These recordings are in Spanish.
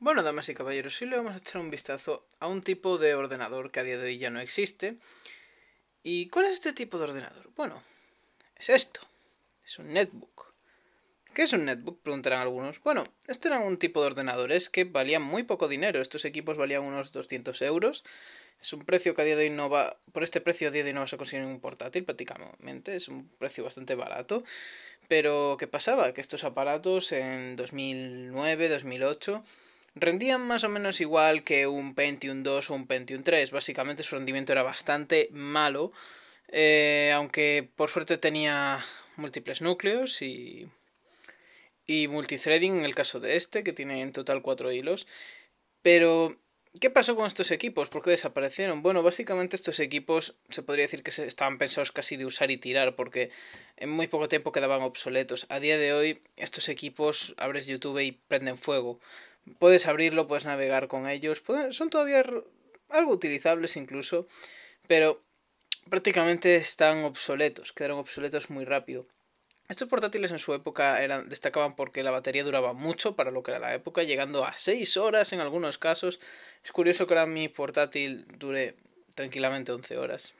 Bueno, damas y caballeros, hoy le vamos a echar un vistazo a un tipo de ordenador que a día de hoy ya no existe. ¿Y cuál es este tipo de ordenador? Bueno, es esto. Es un netbook. ¿Qué es un netbook? Preguntarán algunos. Bueno, este era un tipo de ordenadores que valían muy poco dinero. Estos equipos valían unos 200 euros. Es un precio que a día de hoy no va... Por este precio a día de hoy no vas a conseguir un portátil prácticamente. Es un precio bastante barato. Pero, ¿qué pasaba? Que estos aparatos en 2009, 2008 rendían más o menos igual que un Pentium 2 o un Pentium 3. Básicamente su rendimiento era bastante malo, eh, aunque por suerte tenía múltiples núcleos y, y multithreading en el caso de este, que tiene en total cuatro hilos. Pero, ¿qué pasó con estos equipos? ¿Por qué desaparecieron? Bueno, básicamente estos equipos se podría decir que estaban pensados casi de usar y tirar, porque en muy poco tiempo quedaban obsoletos. A día de hoy, estos equipos abres YouTube y prenden fuego. Puedes abrirlo, puedes navegar con ellos. Son todavía algo utilizables incluso, pero prácticamente están obsoletos, quedaron obsoletos muy rápido. Estos portátiles en su época eran, destacaban porque la batería duraba mucho para lo que era la época, llegando a 6 horas en algunos casos. Es curioso que ahora mi portátil dure tranquilamente 11 horas.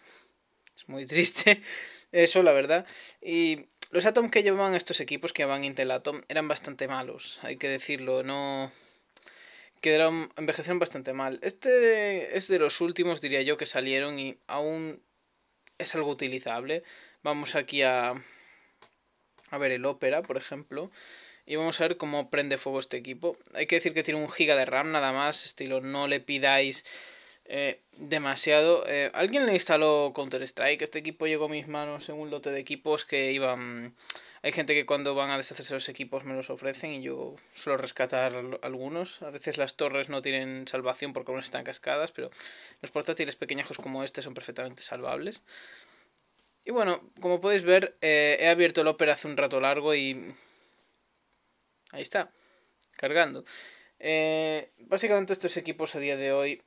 Es muy triste eso, la verdad. Y los Atom que llevaban estos equipos, que llamaban Intel Atom, eran bastante malos, hay que decirlo. No, quedaron, envejecieron bastante mal. Este es de los últimos, diría yo, que salieron y aún es algo utilizable. Vamos aquí a, a ver el Opera, por ejemplo. Y vamos a ver cómo prende fuego este equipo. Hay que decir que tiene un giga de RAM nada más, estilo no le pidáis eh, demasiado. Eh, alguien le instaló Counter-Strike, este equipo llegó a mis manos en un lote de equipos que iban hay gente que cuando van a deshacerse de los equipos me los ofrecen y yo suelo rescatar algunos. A veces las torres no tienen salvación porque aún están cascadas, pero los portátiles pequeñajos como este son perfectamente salvables. Y bueno, como podéis ver, eh, he abierto el Opera hace un rato largo y... Ahí está, cargando. Eh, básicamente estos equipos a día de hoy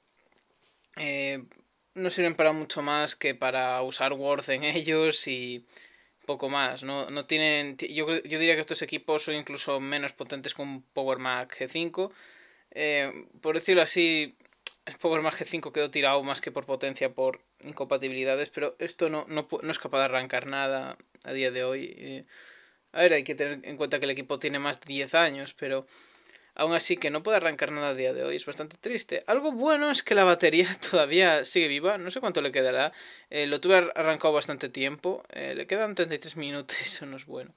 eh, no sirven para mucho más que para usar Word en ellos y poco más. No, no tienen, yo, yo diría que estos equipos son incluso menos potentes que un Power Mac G5. Eh, por decirlo así, el Power Mac G5 quedó tirado más que por potencia, por incompatibilidades, pero esto no, no, es capaz de arrancar nada a día de hoy. Eh, a ver, hay que tener en cuenta que el equipo tiene más de 10 años, pero Aún así que no puede arrancar nada a día de hoy, es bastante triste. Algo bueno es que la batería todavía sigue viva, no sé cuánto le quedará. Eh, lo tuve arrancado bastante tiempo, eh, le quedan 33 minutos, eso no es bueno.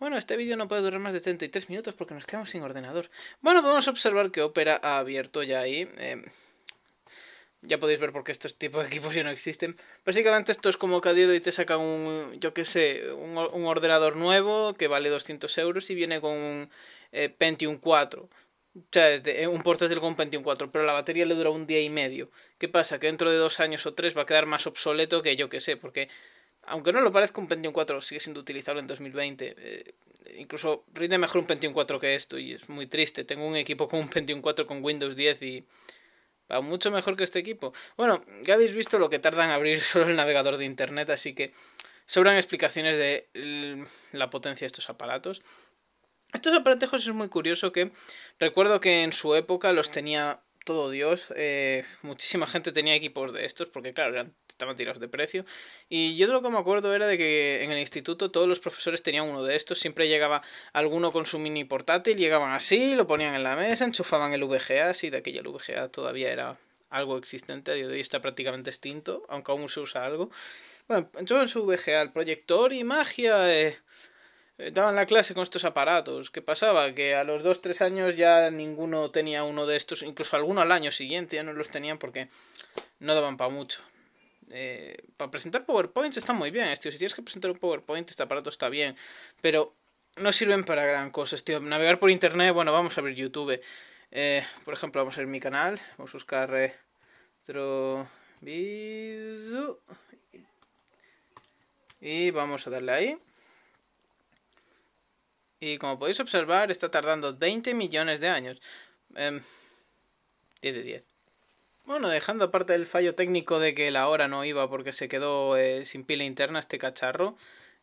Bueno, este vídeo no puede durar más de 33 minutos porque nos quedamos sin ordenador. Bueno, podemos observar que Opera ha abierto ya ahí. Em, ya podéis ver por qué estos tipos de equipos ya no existen. Básicamente esto es como que y te saca un, yo qué sé, un, un ordenador nuevo que vale 200 euros y viene con un eh, Pentium 4. O sea, es eh, un portátil con Pentium 4, pero la batería le dura un día y medio. ¿Qué pasa? Que dentro de dos años o tres va a quedar más obsoleto que yo que sé, porque aunque no lo parezca, un Pentium 4 sigue siendo utilizable en 2020. Eh, incluso rinde mejor un Pentium 4 que esto, y es muy triste. Tengo un equipo con un Pentium 4 con Windows 10 y va mucho mejor que este equipo. Bueno, ya habéis visto lo que tarda en abrir solo el navegador de internet, así que sobran explicaciones de la potencia de estos aparatos. Estos aparatejos es muy curioso que recuerdo que en su época los tenía todo Dios. Eh, muchísima gente tenía equipos de estos porque, claro, estaban tirados de precio. Y yo de lo que me acuerdo era de que en el instituto todos los profesores tenían uno de estos. Siempre llegaba alguno con su mini portátil, llegaban así, lo ponían en la mesa, enchufaban el VGA, así de aquella el VGA todavía era algo existente, a día de hoy está prácticamente extinto, aunque aún se usa algo. Bueno, enchufan su VGA al proyector y magia. Eh, eh, daban la clase con estos aparatos. ¿Qué pasaba? Que a los 2-3 años ya ninguno tenía uno de estos, incluso alguno al año siguiente ya no los tenían porque no daban para mucho. Eh, para presentar PowerPoints está muy bien, Si tienes que presentar un PowerPoint, este aparato está bien. Pero no sirven para gran cosa, Navegar por internet, bueno, vamos a ver YouTube. Eh, por ejemplo, vamos a ver mi canal. Vamos a buscar RetroVisu. Y vamos a darle ahí. Y como podéis observar, está tardando 20 millones de años. 10 em, de 10. Bueno, dejando aparte el fallo técnico de que la hora no iba porque se quedó eh, sin pila interna este cacharro.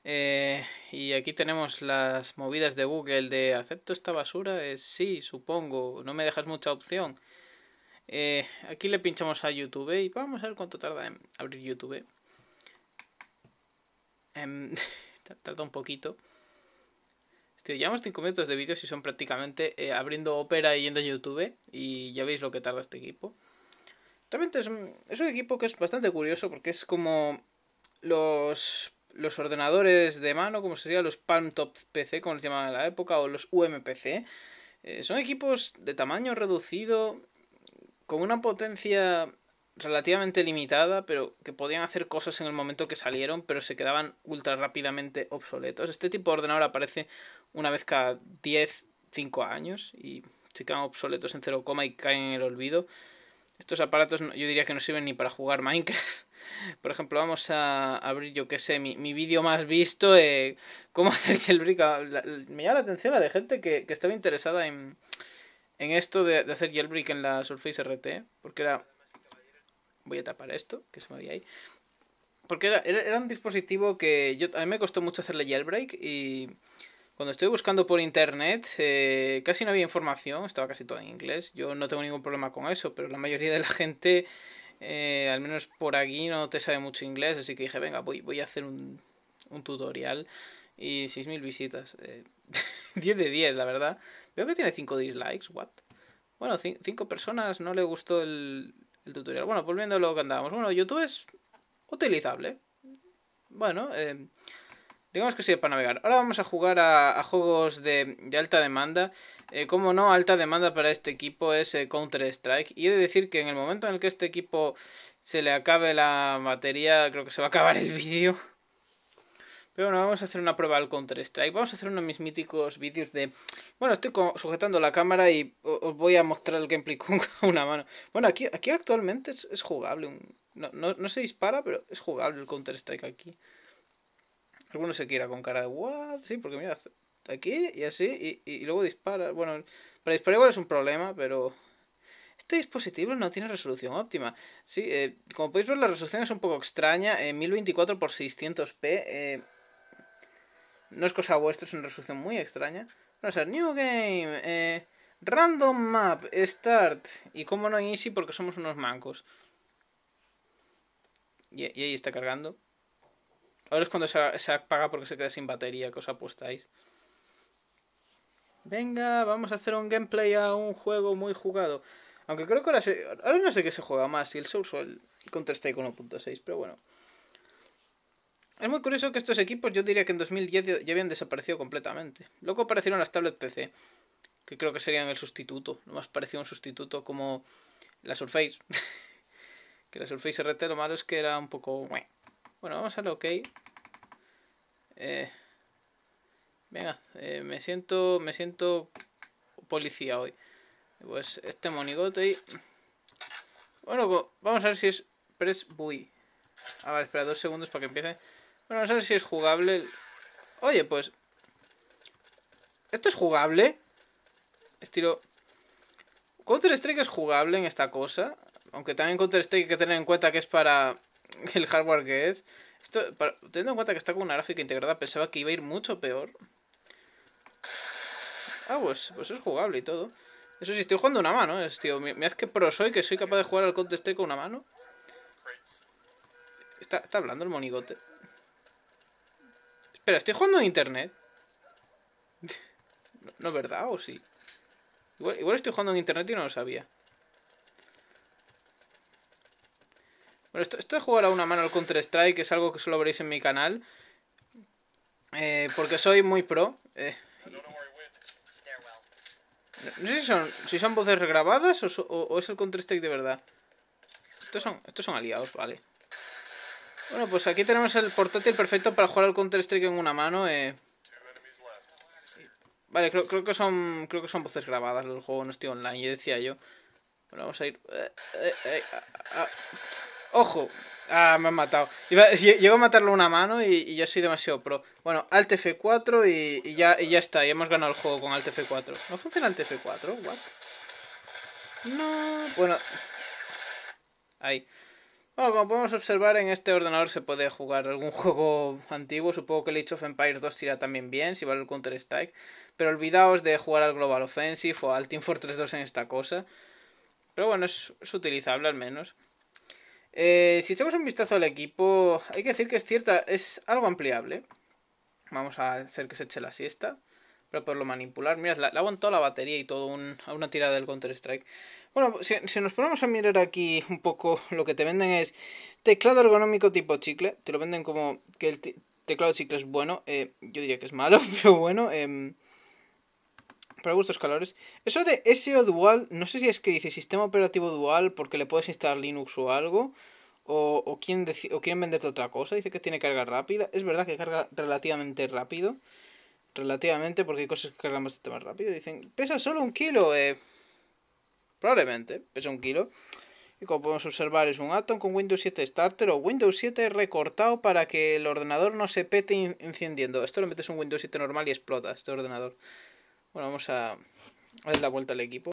Eh, y aquí tenemos las movidas de Google de acepto esta basura, eh, sí, supongo, no me dejas mucha opción. aquí le pinchamos a YouTube y vamos a ver cuánto tarda en abrir YouTube. Em, tarda un poquito. Hostia, llevamos 5 minutos de vídeos y son prácticamente eh, abriendo Opera y yendo a YouTube. Y ya veis lo que tarda este equipo. Realmente es un, equipo que es bastante curioso porque es como los, los ordenadores de mano, como serían los Palm Top PC, como se llamaban en la época, o los UMPC. Eh, son equipos de tamaño reducido, con una potencia relativamente limitada, pero que podían hacer cosas en el momento que salieron, pero se quedaban ultra rápidamente obsoletos. Este tipo de ordenador aparece una vez cada 10, 5 años y se quedan obsoletos en 0, y caen en el olvido. Estos aparatos yo diría que no sirven ni para jugar Minecraft. Por ejemplo, vamos a abrir, yo qué sé, mi, mi vídeo más visto, eh, cómo hacer el me llama la atención la de gente que, estaba interesada en, en esto de, de hacer jailbreak en la Surface RT, porque era Voy a tapar esto, que se me veía ahí. Porque era, un dispositivo que a mí me costó mucho hacerle jailbreak y cuando estoy buscando por internet eh, casi no había información, estaba casi todo en inglés. Yo no tengo ningún problema con eso, pero la mayoría de la gente, eh, al menos por aquí, no te sabe mucho inglés, así que dije, venga, voy, voy a hacer un, tutorial y 6.000 visitas. 10 eh, de 10, la verdad. Veo que tiene 5 dislikes, what? Bueno, 5 personas no le gustó el, tutorial. Bueno, volviendo a lo que andábamos. Bueno, YouTube es utilizable. Bueno, eh, digamos que sí para navegar. Ahora vamos a jugar a, juegos de, alta demanda. Eh, como no, alta demanda para este equipo es eh, Counter-Strike. Y he de decir que en el momento en el que este equipo se le acabe la batería, creo que se va a acabar el vídeo. Pero bueno, vamos a hacer una prueba al Counter-Strike. Vamos a hacer uno de mis míticos vídeos de... Bueno, estoy sujetando la cámara y os voy a mostrar el gameplay con una mano. Bueno, aquí, aquí actualmente es, jugable. No, se dispara, pero es jugable el Counter-Strike aquí. algunos se quiera con cara de... ¿What? Sí, porque mira, aquí y así y, luego dispara. Bueno, para disparar igual es un problema, pero... Este dispositivo no tiene resolución óptima. Sí, eh, como podéis ver, la resolución es un poco extraña. Eh, 1024 x 600p. No es cosa vuestra, es una resolución muy extraña. Vamos a ver, New Game, eh, Random Map, Start. Y como no Easy porque somos unos mancos. Y, ahí está cargando. Ahora es cuando se, apaga porque se queda sin batería, cosa os apostáis. Venga, vamos a hacer un gameplay a un juego muy jugado. Aunque creo que ahora, se, ahora no sé qué se juega más, si el Souls o el Counter-Strike 1.6, pero bueno. Es muy curioso que estos equipos yo diría que en 2010 ya habían desaparecido completamente. Luego aparecieron las tablets PC, que creo que serían el sustituto, lo más parecido un sustituto como la Surface. que la Surface RT lo malo es que era un poco... Bueno, vamos a lo OK. Eh, venga, eh, me siento me siento policía hoy. Pues este monigote Bueno, vamos a ver si es... Press Buy. A ah, ver, espera dos segundos para que empiece. Bueno, no sé si es jugable. Oye, pues... ¿Esto es jugable? Estilo... Counter-Strike es jugable en esta cosa. Aunque también Counter-Strike hay que tener en cuenta que es para el hardware que es. Esto, teniendo en cuenta que está con una gráfica integrada, pensaba que iba a ir mucho peor. Ah, pues, pues es jugable y todo. Eso sí, estoy jugando una mano, es, tío. Mirad que pro soy, que soy capaz de jugar al Counter-Strike con una mano. está hablando el monigote estoy jugando en internet. no, es verdad, o sí. Igual, estoy jugando en internet y no lo sabía. Bueno, esto, de jugar a una mano al Counter-Strike es algo que solo veréis en mi canal. Eh, porque soy muy pro. Eh. No sé si son, son voces regrabadas o, es el Counter-Strike de verdad. Estos son, estos son aliados, vale. Bueno, pues aquí tenemos el portátil perfecto para jugar al Counter-Strike en una mano. Eh. Vale, creo, que son creo que son voces grabadas, del juego no estoy online, ya decía yo. Bueno, vamos a ir... Eh, eh, ah, ah. ¡Ojo! Ah, me han matado. llego a matarlo una mano y, ya soy demasiado pro. Bueno, Alt F4 y, ya, ya está, Y hemos ganado el juego con Alt F4. ¿No funciona Alt F4? ¿What? No... Bueno... Ahí. Bueno, oh, como podemos observar, en este ordenador se puede jugar algún juego antiguo. Supongo que el Age of Empires 2 irá también bien, si vale el Counter-Strike. Pero olvidaos de jugar al Global Offensive o al Team Fortress 2 en esta cosa. Pero bueno, es, utilizable al menos. Eh, si echamos un vistazo al equipo, hay que decir que es cierta, es algo ampliable. Vamos a hacer que se eche la siesta para poderlo manipular. Mira, le toda la batería y todo un, a una tirada del Counter-Strike. Bueno, si, nos ponemos a mirar aquí un poco, lo que te venden es teclado ergonómico tipo chicle. Te lo venden como que el teclado chicle es bueno. Eh, yo diría que es malo, pero bueno. Em, para gustos calores. Eso de SEO Dual, no sé si es que dice sistema operativo dual porque le puedes instalar Linux o algo. O, o, o quieren venderte otra cosa. Dice que tiene carga rápida. Es verdad que carga relativamente rápido. Relativamente, porque hay cosas que cargamos bastante más rápido. Dicen, pesa solo un kilo. Eh. Probablemente, pesa un kilo. Y como podemos observar, es un Atom con Windows 7 Starter o Windows 7 recortado para que el ordenador no se pete encendiendo. Esto lo metes en Windows 7 normal y explota este ordenador. Bueno, vamos a dar la vuelta al equipo.